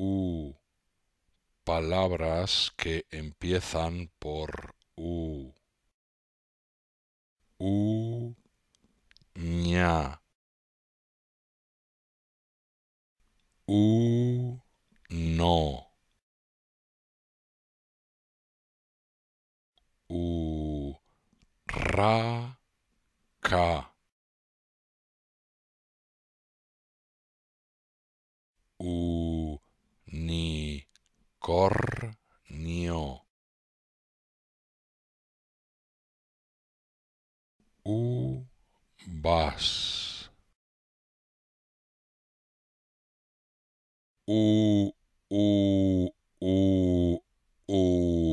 U. Palabras que empiezan por U. U. U. No. U. Ra. ca. U. Cornio. Ubas. U, u, u, u.